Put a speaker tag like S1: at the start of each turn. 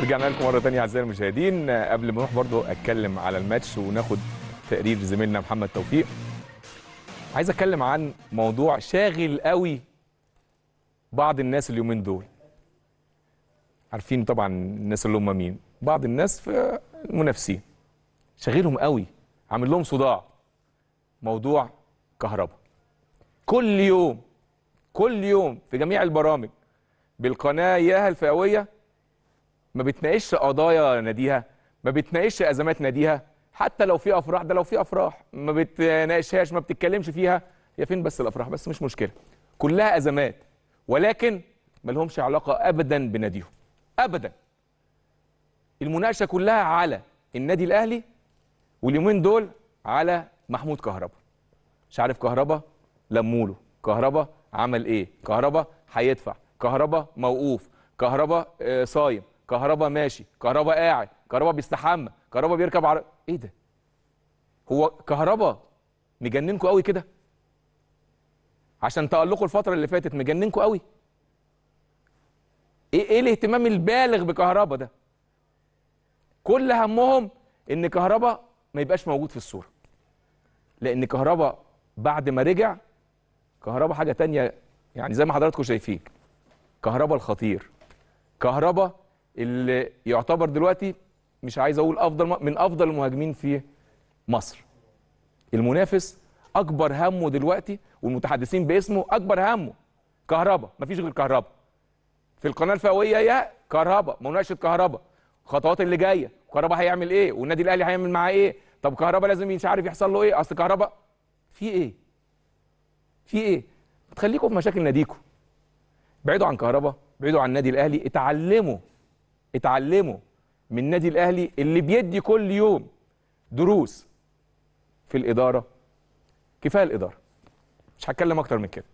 S1: رجعنا لكم مره ثانيه اعزائي المشاهدين قبل ما نروح برضو اتكلم على الماتش وناخد تقرير زميلنا محمد توفيق عايز اتكلم عن موضوع شاغل قوي بعض الناس اليومين دول عارفين طبعا الناس اللي هم مين بعض الناس في المنافسين شاغلهم قوي عامل لهم صداع موضوع كهرباء كل يوم كل يوم في جميع البرامج بالقناه ياها الفئويه ما بتناقش قضايا ناديها ما بتناقش ازمات ناديها حتى لو في افراح ده لو في افراح ما بتناقشهاش ما بتتكلمش فيها هي فين بس الافراح بس مش مشكله كلها ازمات ولكن ما لهمش علاقه ابدا بناديهم ابدا المناقشه كلها على النادي الاهلي واليومين دول على محمود كهربا مش عارف كهربا لموله كهربا عمل ايه كهربا هيدفع كهربا موقوف كهربا آه، صايم كهربا ماشي كهربا قاعد كهربا بيستحمى كهربا بيركب عربية ايه ده هو كهربا مجننكم قوي كده عشان تألقوا الفترة اللي فاتت مجننكم قوي ايه ايه الاهتمام البالغ بكهربا ده كل همهم ان كهربا ما يبقاش موجود في الصورة لان كهربا بعد ما رجع كهربا حاجة تانية يعني زي ما حضراتكم شايفين كهربا الخطير كهربا اللي يعتبر دلوقتي مش عايز اقول افضل من افضل المهاجمين في مصر المنافس اكبر همه دلوقتي والمتحدثين باسمه اكبر همه كهربا مفيش غير كهربا في القناه الفئويه يا كهربا مناقشه كهربا الخطوات اللي جايه كهربا هيعمل ايه والنادي الاهلي هيعمل معاه ايه طب كهربا لازم مش عارف يحصل له ايه اصل كهربا في ايه في ايه تخليكم في مشاكل ناديكم بعيدوا عن كهربا بعيدوا عن النادي الاهلي اتعلموا اتعلموا من النادي الاهلي اللي بيدي كل يوم دروس في الاداره كفايه الاداره مش هتكلم اكتر من كده